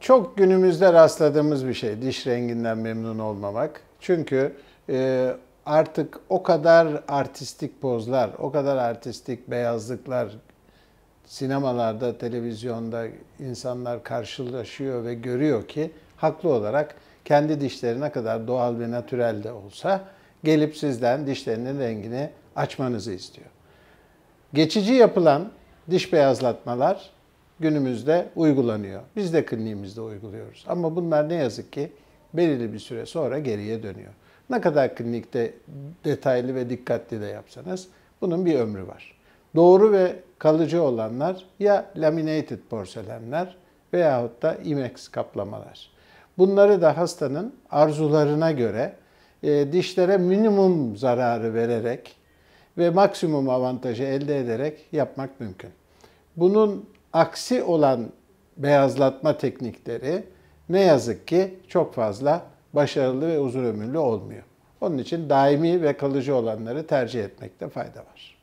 Çok günümüzde rastladığımız bir şey diş renginden memnun olmamak. Çünkü e, artık o kadar artistik pozlar, o kadar artistik beyazlıklar sinemalarda, televizyonda insanlar karşılaşıyor ve görüyor ki haklı olarak kendi dişleri ne kadar doğal ve natürel de olsa gelip sizden dişlerinin rengini açmanızı istiyor. Geçici yapılan diş beyazlatmalar günümüzde uygulanıyor. Biz de kliniğimizde uyguluyoruz. Ama bunlar ne yazık ki belirli bir süre sonra geriye dönüyor. Ne kadar klinikte detaylı ve dikkatli de yapsanız bunun bir ömrü var. Doğru ve kalıcı olanlar ya laminated porselenler veyahut da imex kaplamalar. Bunları da hastanın arzularına göre e, dişlere minimum zararı vererek ve maksimum avantajı elde ederek yapmak mümkün. Bunun aksi olan beyazlatma teknikleri ne yazık ki çok fazla başarılı ve uzun ömürlü olmuyor. Onun için daimi ve kalıcı olanları tercih etmekte fayda var.